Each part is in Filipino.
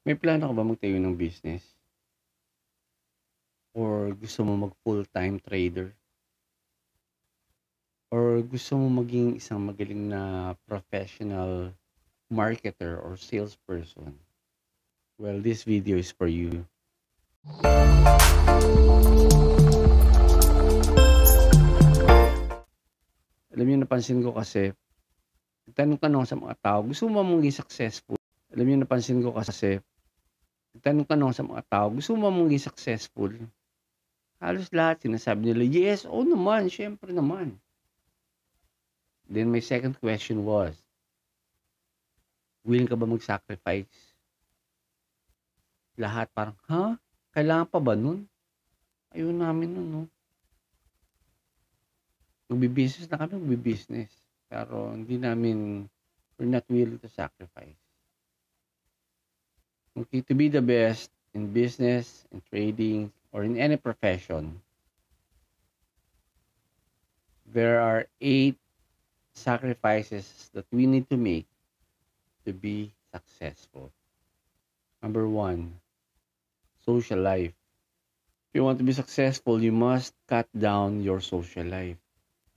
May plano ka ba magtayo ng business? Or gusto mo mag full-time trader? Or gusto mo maging isang magaling na professional marketer or salesperson? Well, this video is for you. Alam niyo, napansin ko kasi, tanong-tanong sa mga tao, gusto mo maging successful? Alam niyo, napansin ko kasi, tanong-tanong sa mga tao, gusto mo maging successful? Halos lahat sinasabi nila, yes, oh naman, syempre naman. Then my second question was, willing ka ba mag-sacrifice? Lahat parang, ha? Kailangan pa ba nun? Ayun namin nun, no? Magbibusiness na kami, magbibusiness. Pero hindi namin, we're not willing to sacrifice. Okay, to be the best in business, in trading, or in any profession, there are eight sacrifices that we need to make to be successful. Number one, social life. If you want to be successful, you must cut down your social life.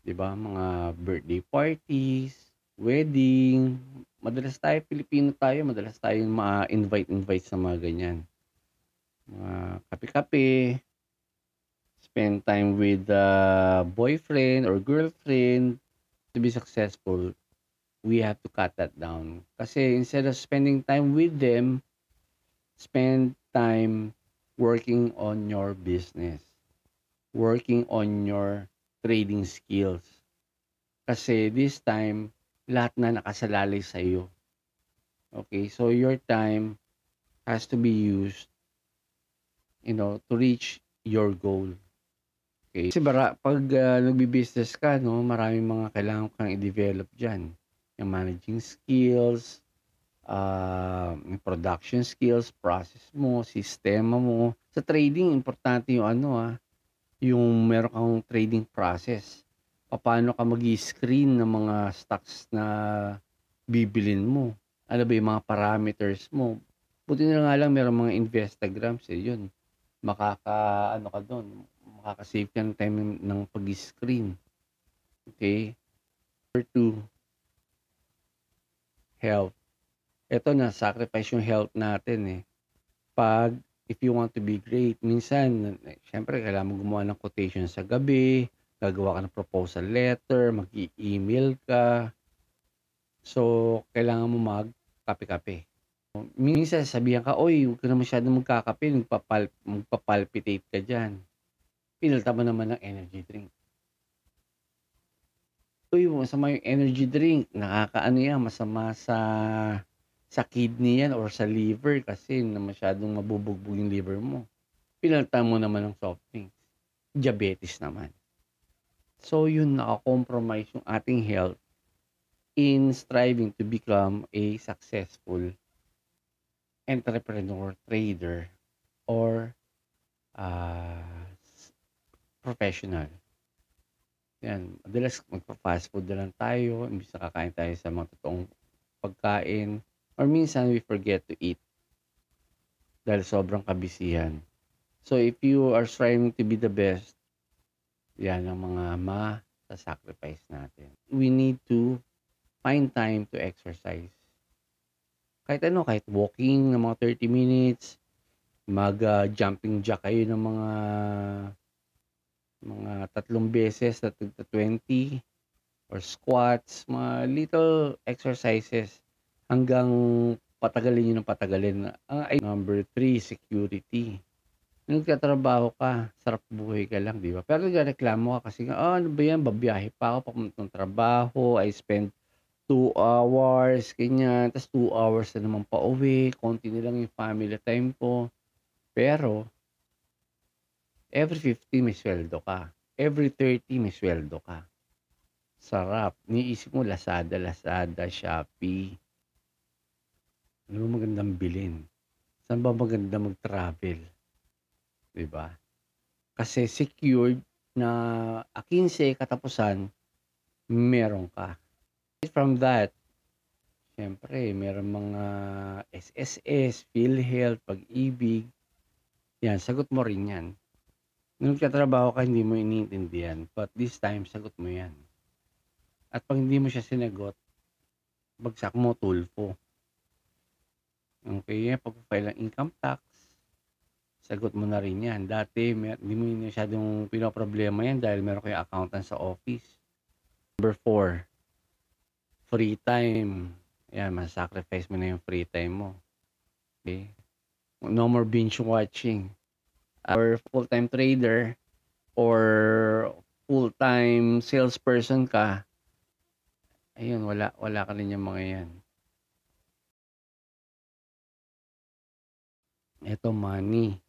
Diba? Mga birthday parties, wedding, madalas tayo, Pilipino tayo, madalas tayong ma-invite-invite sa mga ganyan. Mga kape-kape, spend time with a uh, boyfriend or girlfriend to be successful, we have to cut that down. Kasi instead of spending time with them, spend time working on your business, working on your trading skills. Kasi this time, lahat na nakasalalay sa iyo. Okay, so your time has to be used you know to reach your goal. Okay. Kasi bara, pag uh, nagbi-business ka, no, maraming mga kailangan kang i-develop diyan. Yung managing skills, uh, production skills, process mo, sistema mo. Sa trading, importante yung ano ah, yung meron kang trading process paano ka mag-screen ng mga stocks na bibilin mo. Ano ba yung mga parameters mo. Buti na nga lang merong mga investagrams eh, yun. Makaka, ano ka doon, makakasave ka ng time ng pag-screen. Okay? Number two, health. Ito na, sacrifice yung health natin eh. Pag, if you want to be great, minsan, eh, syempre, kailangan mo gumawa ng quotation sa gabi, gagawa ka ng proposal letter, mag-email ka. So, kailangan mo mag-kape-kape. Minsan sabihan ka, oy, huwag ka na masyado magkakape, magpapal- magpapalpitate ka dyan. Pinalta mo naman ng energy drink. Uy, masama yung energy drink. Nakakaano yan, masama sa sa kidney yan or sa liver kasi na masyadong mabubugbog yung liver mo. Pinalta mo naman ng soft drinks. Diabetes naman. So yun, compromise yung ating health in striving to become a successful entrepreneur, trader, or uh, professional. Yan, madalas magpa-fast food na lang tayo, imbis na kakain tayo sa mga totoong pagkain, or minsan we forget to eat dahil sobrang kabisihan. So if you are striving to be the best yan ang mga ma-sacrifice natin. We need to find time to exercise. Kahit ano, kahit walking ng mga 30 minutes, mag-jumping ah, uh, jack kayo ng mga mga tatlong beses na 20 or squats, mga little exercises hanggang patagalin nyo ng patagalin. Ang ah, number 3, security nagtatrabaho ka, sarap buhay ka lang, di ba? Pero nagreklamo ka kasi, oh, ano ba yan, babiyahe pa ako papunta ng trabaho, I spend 2 hours, kanya, tapos 2 hours na naman pa uwi, konti na lang yung family time ko. Pero, every 50 may sweldo ka. Every 30 may sweldo ka. Sarap. Niisip mo, Lazada, Lazada, Shopee. Ano magandang bilhin? Saan ba maganda mag-travel? 'Di ba? Kasi secured na a 15 katapusan meron ka. From that, syempre, meron mga SSS, PhilHealth, Pag-ibig. Yan, sagot mo rin yan. Nung katrabaho ka, hindi mo iniintindihan. But this time, sagot mo yan. At pag hindi mo siya sinagot, bagsak mo, tulfo. Okay, pag-file ang income tax, sagot mo na rin yan. Dati, may, hindi mo yun masyadong pinoproblema yan dahil meron kayong accountant sa office. Number four, free time. Yan, masacrifice mo na yung free time mo. Okay? No more binge watching. Or full-time trader or full-time salesperson ka, ayun, wala, wala ka rin yung mga yan. Ito, money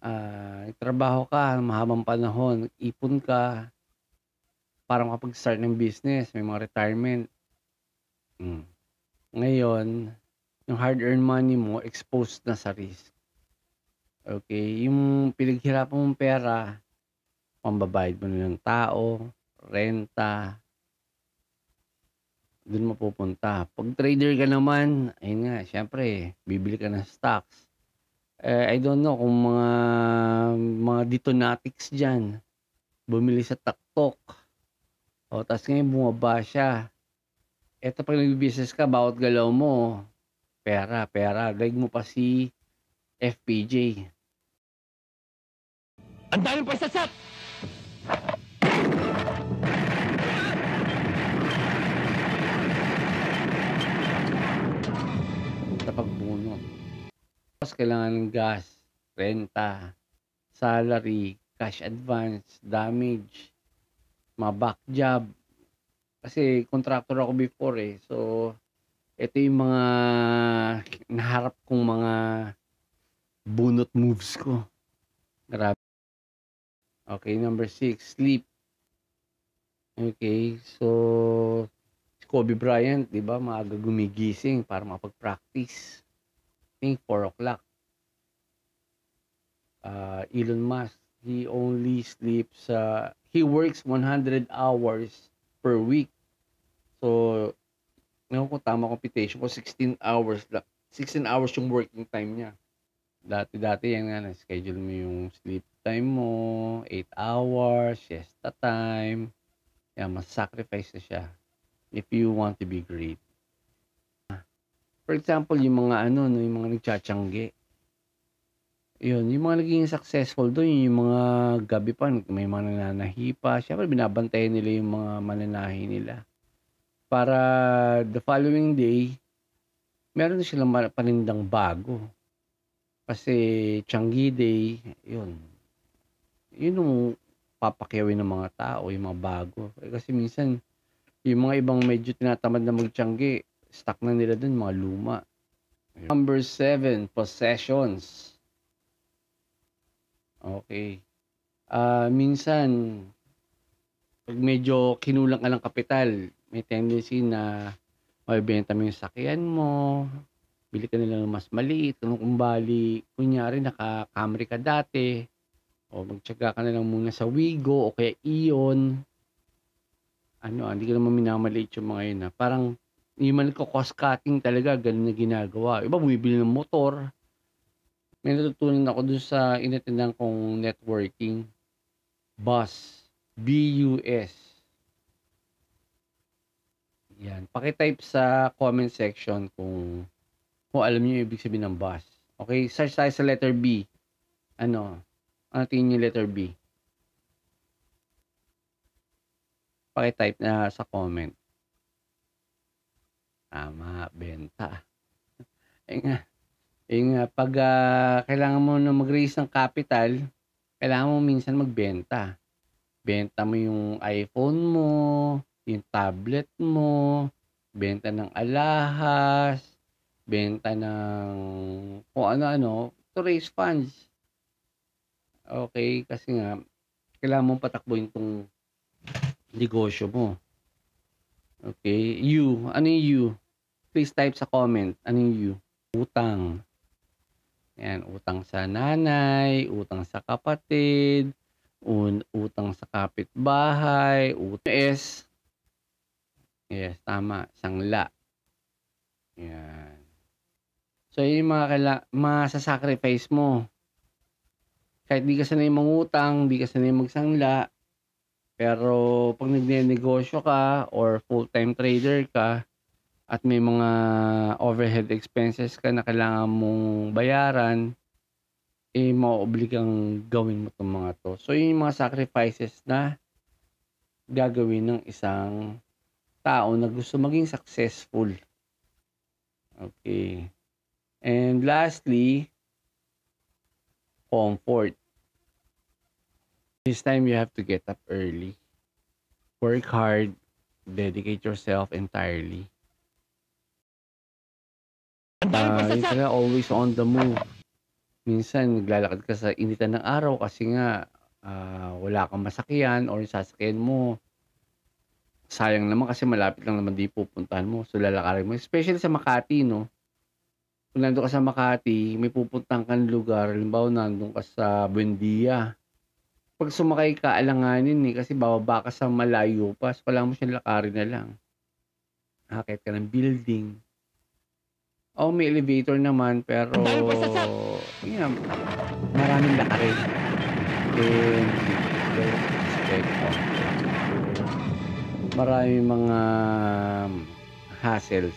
ah, nagtrabaho ka mahabang panahon, ipon ka, para makapag-start ng business, may mga retirement. Mm. Ngayon, yung hard-earned money mo, exposed na sa risk. Okay, yung pinaghirapan mong pera, pambabayad mo ng tao, renta, dun mapupunta. Pag trader ka naman, ayun nga, syempre, bibili ka ng stocks eh, I don't know kung mga mga detonatics diyan bumili sa taktok. O, tapos ngayon bumaba siya. Ito pag nag-business ka, bawat galaw mo, pera, pera. Daig mo pa si FPJ. Ang daming paisasap! Tapag bunot. Tapos kailangan ng gas, renta, salary, cash advance, damage, mga back job. Kasi contractor ako before eh. So, ito yung mga naharap kong mga bunot moves ko. Grabe. Okay, number six, sleep. Okay, so Kobe Bryant, di ba, maaga gumigising para mapag-practice think 4 o'clock. Uh, Elon Musk, he only sleeps, uh, he works 100 hours per week. So, ngayon kung tama computation ko, 16 hours, 16 hours yung working time niya. Dati-dati yan nga, schedule mo yung sleep time mo, 8 hours, siesta time. Yan, mas sacrifice na siya if you want to be great. For example, yung mga ano, no, yung mga nagchatsangge. Yun, yung mga naging successful doon, yung mga gabi pa, may mga nananahi pa. Siyempre, binabantayan nila yung mga mananahi nila. Para the following day, meron na silang panindang bago. Kasi Changi Day, yun. Yun yung papakyawin ng mga tao, yung mga bago. Eh, kasi minsan, yung mga ibang medyo tinatamad na magtiyanggi, Stock na nila dun, mga luma. Number 7, possessions. Okay. Uh, minsan, pag medyo kinulang ka ng kapital, may tendency na mabibenta mo yung sakyan mo, bili ka nila ng mas maliit, kung kumbali, kunyari naka-camry ka dati, o magtsaga ka na lang muna sa Wigo o kaya Ion, ano, ah, hindi ka naman minamaliit yung mga yun na ah. parang yung man ko cost cutting talaga, ganun na ginagawa. Iba bumibili ng motor. May natutunan ako dun sa inatindan kong networking. Bus. B-U-S. Yan. Pakitype sa comment section kung kung alam niyo yung ibig sabihin ng bus. Okay, search tayo sa letter B. Ano? Ano tingin yung letter B? Pakitype na sa comment. Tama, benta. Ayun eh nga. Ayun eh nga, pag uh, kailangan mo na mag-raise ng capital, kailangan mo minsan magbenta. Benta mo yung iPhone mo, yung tablet mo, benta ng alahas, benta ng kung ano-ano to raise funds. Okay, kasi nga, kailangan mo patakbuin tong negosyo mo. Okay. You. Ano yung you? Please type sa comment. Ano yung you? Utang. Yan. Utang sa nanay, utang sa kapatid, un utang sa kapitbahay, utang S. Yes, tama. Sangla. Yan. So, yun yung mga kaila- masasacrifice mo. Kahit di ka sanay mangutang, di ka sanay magsangla, pero pag nagne-negosyo ka or full-time trader ka at may mga overhead expenses ka na kailangan mong bayaran, eh maobligang gawin mo itong mga to. So yun yung mga sacrifices na gagawin ng isang tao na gusto maging successful. Okay. And lastly, comfort. This time you have to get up early. Work hard, dedicate yourself entirely. Uh, yun ka always on the move. Minsan, naglalakad ka sa initan ng araw kasi nga uh, wala kang masakyan or sasakyan mo. Sayang naman kasi malapit lang naman di pupuntahan mo. So, lalakarin mo. Especially sa Makati, no? Kung nandun ka sa Makati, may pupuntahan kang lugar. Halimbawa, nandun ka sa Buendia pag sumakay ka, alanganin eh. Kasi bababa ka sa malayo pa. So, kailangan mo siyang lakarin na lang. Akit ka ng building. Oh, may elevator naman, pero... Yan, maraming lakarin. Then, check off. Maraming mga hassles.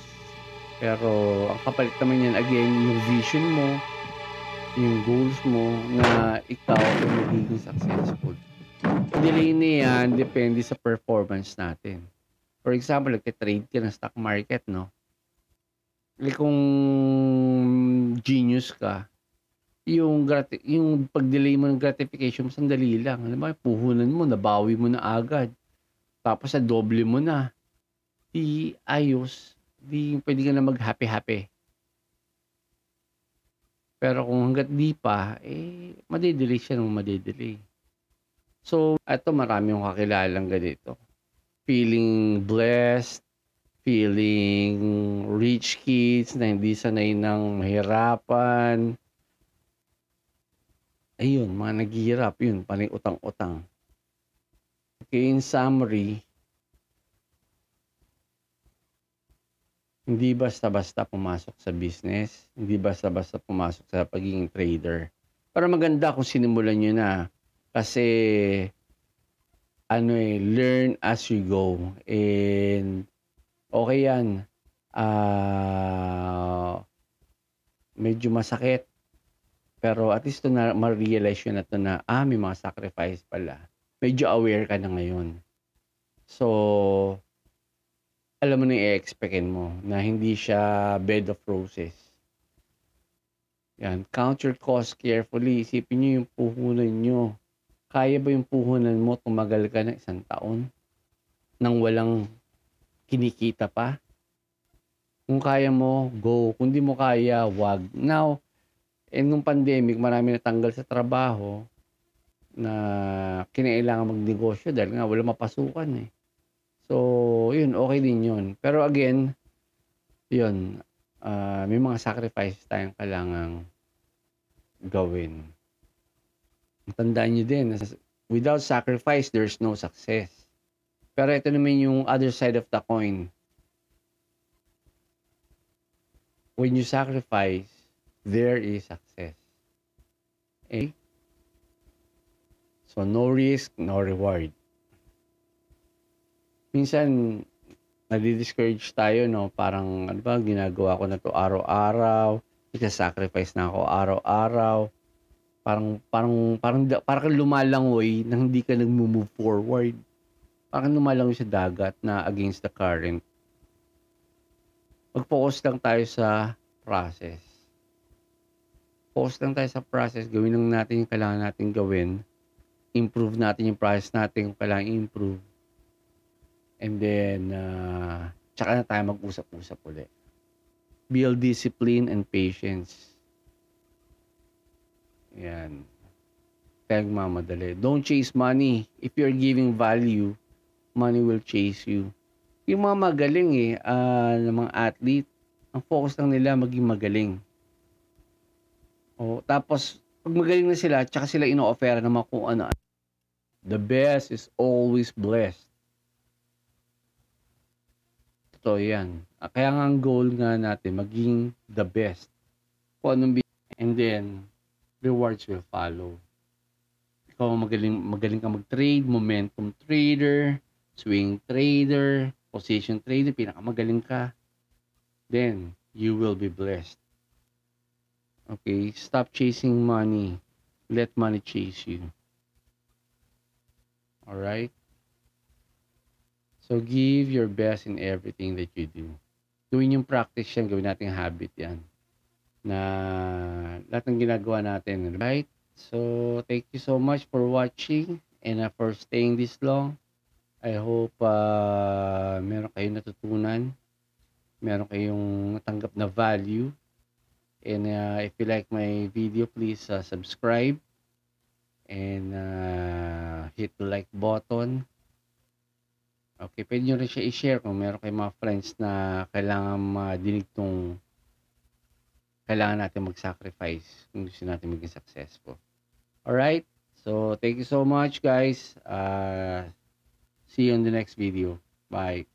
Pero, ang kapalit naman yan, again, yung vision mo, yung goals mo na ikaw ay magiging successful. Delay na yan depende sa performance natin. For example, nagka-trade ka ng stock market, no? Like eh, kung genius ka, yung, grat- yung pag-delay mo ng gratification sandali lang. Alam mo, puhunan mo, nabawi mo na agad. Tapos sa doble mo na. Di ayos. Di pwede ka na mag-happy-happy pero kung hanggat di pa, eh, madedelay siya ng madedelay. So, eto marami yung kakilalang ganito. Feeling blessed, feeling rich kids na hindi sanay ng hirapan. Ayun, mga naghihirap, yun, paning utang-utang. Okay, in summary, hindi basta-basta pumasok sa business, hindi basta-basta pumasok sa pagiging trader. Para maganda kung sinimulan nyo na kasi ano eh, learn as you go. And okay yan. Uh, medyo masakit. Pero at least to na, ma-realize na to na, ah, may mga sacrifice pala. Medyo aware ka na ngayon. So, alam mo na i-expectin mo na hindi siya bed of roses. Yan. Count your cost carefully. Isipin nyo yung puhunan nyo. Kaya ba yung puhunan mo tumagal ka ng isang taon nang walang kinikita pa? Kung kaya mo, go. Kung di mo kaya, wag. Now, and eh, nung pandemic, marami natanggal sa trabaho na kinailangan magnegosyo dahil nga wala mapasukan eh. So, yun, okay din yun. Pero again, yun, uh, may mga sacrifices tayong kailangang gawin. Tandaan nyo din, without sacrifice, there's no success. Pero ito naman yung other side of the coin. When you sacrifice, there is success. Eh? So, no risk, no reward minsan nadi-discourage tayo, no? Parang, ano ba, ginagawa ko na to araw-araw, isa-sacrifice na ako araw-araw. Parang, parang, parang, parang lumalangoy na hindi ka nag-move forward. Parang lumalangoy sa dagat na against the current. Mag-focus lang tayo sa process. Focus lang tayo sa process. Gawin lang natin yung kailangan natin gawin. Improve natin yung process natin kung kailangan improve And then, uh, tsaka na tayo mag-usap-usap ulit. Build discipline and patience. Yan. Kaya mamadali. Don't chase money. If you're giving value, money will chase you. Yung mga magaling eh, uh, ng mga athlete, ang focus lang nila maging magaling. O, oh, tapos, pag magaling na sila, tsaka sila ino-offera naman kung ano. The best is always blessed Totoo yan. Ah, kaya nga ang goal nga natin, maging the best. Kung anong and then, rewards will follow. Ikaw magaling, magaling ka mag-trade, momentum trader, swing trader, position trader, pinakamagaling ka. Then, you will be blessed. Okay, stop chasing money. Let money chase you. All right? So, give your best in everything that you do. Gawin yung practice yan. Gawin natin habit yan. Na lahat ng ginagawa natin. Right? So, thank you so much for watching and uh, for staying this long. I hope uh, meron kayong natutunan. Meron kayong natanggap na value. And uh, if you like my video, please uh, subscribe. And uh, hit the like button. Okay, pwede nyo rin siya i-share kung meron kayong mga friends na kailangan madinig tong kailangan natin mag-sacrifice kung gusto natin maging successful. Alright? So, thank you so much guys. Uh, see you on the next video. Bye.